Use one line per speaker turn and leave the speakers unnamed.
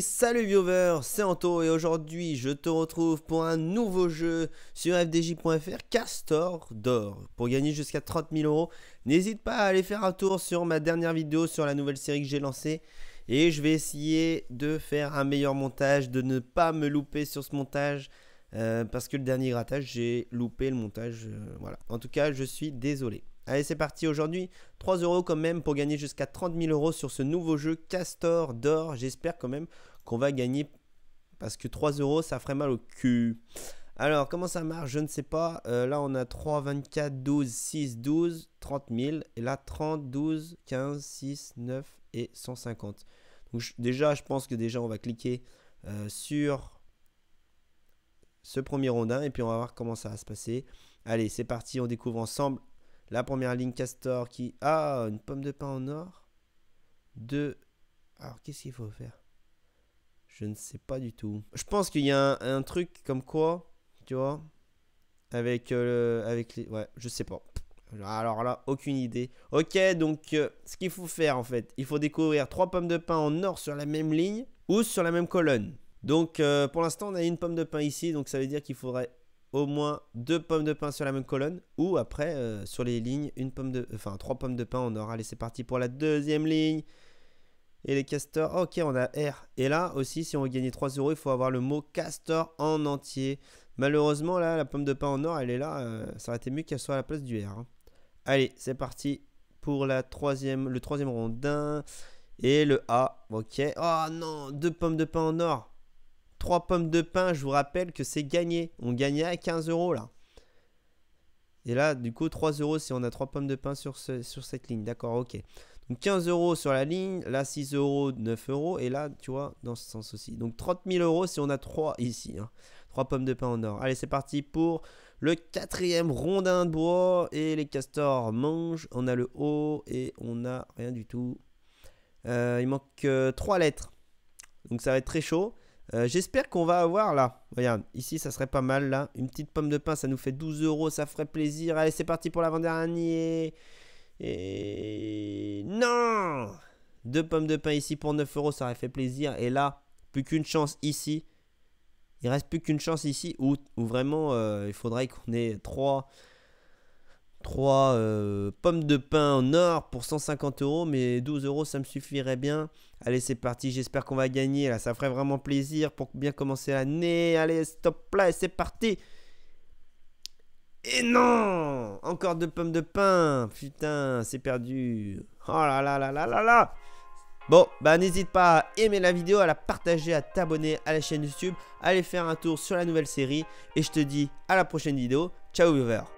salut viewers c'est Anto et aujourd'hui je te retrouve pour un nouveau jeu sur fdj.fr Castor d'or. Pour gagner jusqu'à 30 000 euros, n'hésite pas à aller faire un tour sur ma dernière vidéo sur la nouvelle série que j'ai lancée. Et je vais essayer de faire un meilleur montage, de ne pas me louper sur ce montage. Euh, parce que le dernier grattage, j'ai loupé le montage. Euh, voilà. En tout cas, je suis désolé. Allez, c'est parti aujourd'hui. 3 euros quand même pour gagner jusqu'à 30 000 euros sur ce nouveau jeu Castor d'or. J'espère quand même qu'on va gagner parce que 3 euros ça ferait mal au cul. Alors, comment ça marche Je ne sais pas. Euh, là, on a 3, 24, 12, 6, 12, 30 000. Et là, 30, 12, 15, 6, 9 et 150. Donc, déjà, je pense que déjà, on va cliquer euh, sur ce premier rondin et puis on va voir comment ça va se passer. Allez, c'est parti, on découvre ensemble la première ligne Castor qui a ah, une pomme de pain en or. Deux. Alors qu'est-ce qu'il faut faire Je ne sais pas du tout. Je pense qu'il y a un, truc comme quoi, tu vois, avec euh, le, avec les, ouais, je sais pas. Alors là, aucune idée. Ok, donc euh, ce qu'il faut faire en fait, il faut découvrir trois pommes de pain en or sur la même ligne ou sur la même colonne. Donc euh, pour l'instant, on a une pomme de pain ici, donc ça veut dire qu'il faudrait au moins deux pommes de pain sur la même colonne ou après euh, sur les lignes une pomme de enfin trois pommes de pain en or allez c'est parti pour la deuxième ligne et les castors ok on a R et là aussi si on veut gagner 3 euros il faut avoir le mot castor en entier malheureusement là la pomme de pain en or elle est là euh, ça aurait été mieux qu'elle soit à la place du R hein. allez c'est parti pour la troisième le troisième rondin et le A ok oh non deux pommes de pain en or 3 pommes de pain, je vous rappelle que c'est gagné. On gagnait à 15 euros là. Et là, du coup, 3 euros si on a 3 pommes de pain sur, sur cette ligne. D'accord, ok. Donc 15 euros sur la ligne, là 6 euros, 9 euros, et là, tu vois, dans ce sens aussi. Donc 30 000 euros si on a 3 ici. 3 hein. pommes de pain en or. Allez, c'est parti pour le quatrième rondin de bois. Et les castors mangent. On a le haut et on a rien du tout. Euh, il manque 3 euh, lettres. Donc ça va être très chaud. Euh, j'espère qu'on va avoir là. Regarde, ici ça serait pas mal là. Une petite pomme de pain, ça nous fait 12 euros, ça ferait plaisir. Allez, c'est parti pour l'avant-dernier. Et. Non Deux pommes de pain ici pour 9 euros, ça aurait fait plaisir. Et là, plus qu'une chance ici. Il reste plus qu'une chance ici ou vraiment euh, il faudrait qu'on ait 3. Trois 3 euh, pommes de pain en or pour 150 euros, mais 12 euros ça me suffirait bien. Allez, c'est parti, j'espère qu'on va gagner. Là, ça ferait vraiment plaisir pour bien commencer l'année. Allez, stop là, et c'est parti. Et non Encore deux pommes de pain Putain, c'est perdu Oh là là là là là là Bon, bah n'hésite pas à aimer la vidéo, à la partager, à t'abonner à la chaîne YouTube, Allez faire un tour sur la nouvelle série. Et je te dis à la prochaine vidéo. Ciao viewers